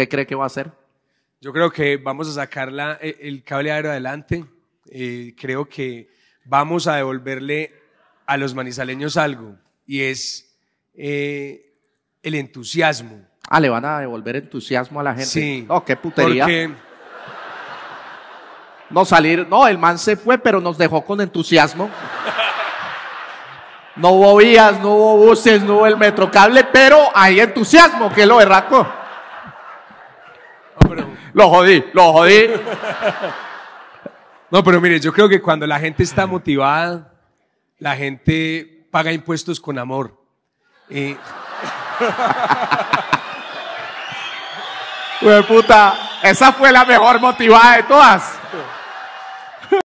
¿Qué cree que va a hacer? Yo creo que vamos a sacar e, el cable aéreo adelante. Eh, creo que vamos a devolverle a los manizaleños algo y es eh, el entusiasmo. Ah, le van a devolver entusiasmo a la gente. Sí. Oh, qué putería. Porque... No salir, no, el man se fue, pero nos dejó con entusiasmo. No hubo vías, no hubo buses, no hubo el metrocable, pero hay entusiasmo, que es lo derracó lo jodí, lo jodí. No, pero mire, yo creo que cuando la gente está motivada, la gente paga impuestos con amor. Y eh. puta, esa fue la mejor motivada de todas.